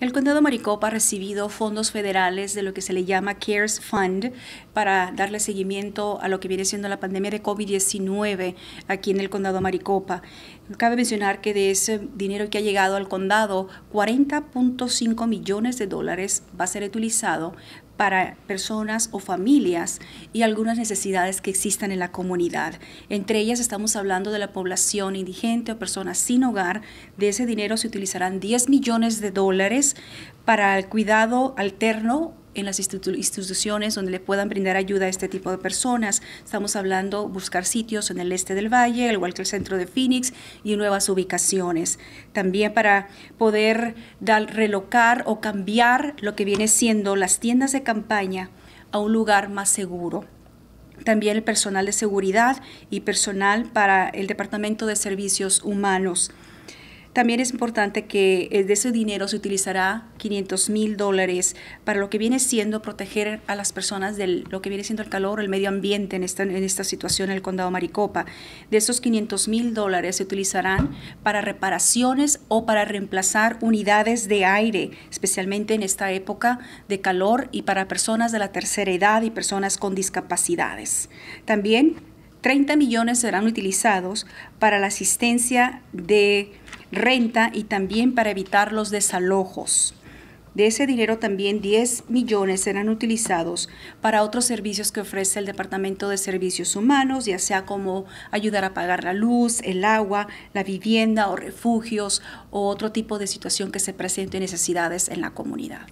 El condado Maricopa ha recibido fondos federales de lo que se le llama CARES Fund para darle seguimiento a lo que viene siendo la pandemia de COVID-19 aquí en el condado Maricopa. Cabe mencionar que de ese dinero que ha llegado al condado, 40.5 millones de dólares va a ser utilizado para personas o familias y algunas necesidades que existan en la comunidad. Entre ellas estamos hablando de la población indigente o personas sin hogar. De ese dinero se utilizarán 10 millones de dólares para el cuidado alterno en las instituciones donde le puedan brindar ayuda a este tipo de personas. Estamos hablando buscar sitios en el este del valle, igual que el centro de Phoenix y nuevas ubicaciones. También para poder dar, relocar o cambiar lo que viene siendo las tiendas de campaña a un lugar más seguro también el personal de seguridad y personal para el Departamento de Servicios Humanos. También es importante que eh, de ese dinero se utilizará 500 mil dólares para lo que viene siendo proteger a las personas de lo que viene siendo el calor, el medio ambiente en esta, situación en el condado Maricopa. De esos 500 mil dólares se utilizarán para reparaciones o para reemplazar unidades de aire, especialmente en esta época de calor y para personas de la tercera edad y personas con discapacidades. También 30 millones serán utilizados para la asistencia de renta y también para evitar los desalojos. De ese dinero también 10 millones serán utilizados para otros servicios que ofrece el Departamento de Servicios Humanos, ya sea como ayudar a pagar la luz, el agua, la vivienda o refugios o otro tipo de situación que se presente necesidades en la comunidad.